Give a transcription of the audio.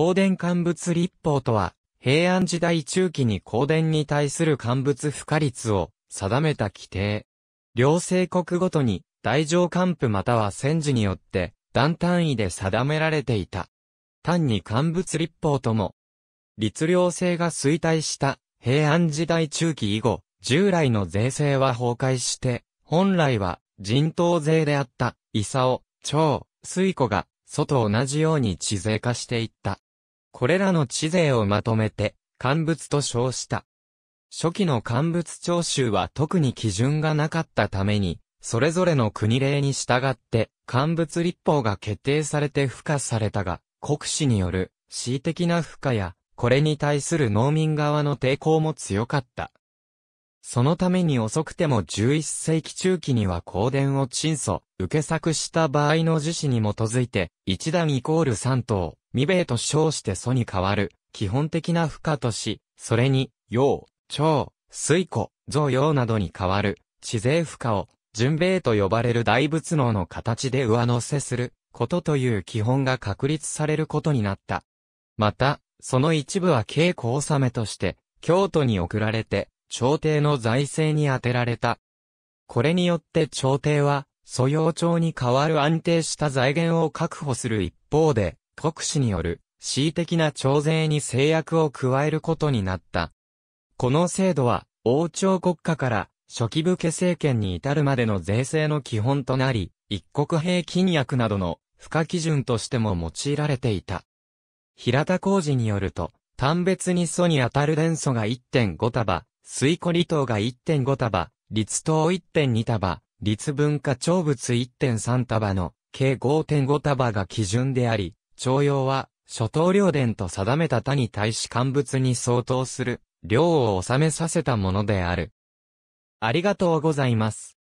光電乾物立法とは、平安時代中期に光電に対する乾物付加率を定めた規定。両政国ごとに大乗乾布または戦時によって段単位で定められていた。単に乾物立法とも、律令制が衰退した平安時代中期以後、従来の税制は崩壊して、本来は人頭税であった、伊佐尾、長、水子が、外同じように地税化していった。これらの地税をまとめて、乾物と称した。初期の乾物徴収は特に基準がなかったために、それぞれの国令に従って、乾物立法が決定されて付加されたが、国史による、恣意的な負荷や、これに対する農民側の抵抗も強かった。そのために遅くても11世紀中期には香典を鎮祖、受け作した場合の樹脂に基づいて、1段イコール3等、未米と称して祖に変わる、基本的な負荷とし、それに、陽、超、水庫、増陽などに変わる、地税負荷を、純米と呼ばれる大仏能の形で上乗せする、ことという基本が確立されることになった。また、その一部は稽古納めとして、京都に送られて、朝廷の財政に充てられた。これによって朝廷は、素養町に代わる安定した財源を確保する一方で、国史による、恣意的な徴税に制約を加えることになった。この制度は、王朝国家から、初期武家政権に至るまでの税制の基本となり、一国平均役などの、付加基準としても用いられていた。平田工事によると、単別に祖にあたる伝祖が1.5束、水庫離島が1.5束、立島1.2束、立文化長物1.3束の計5.5束が基準であり、徴用は諸島領伝と定めた他に対し乾物に相当する量を収めさせたものである。ありがとうございます。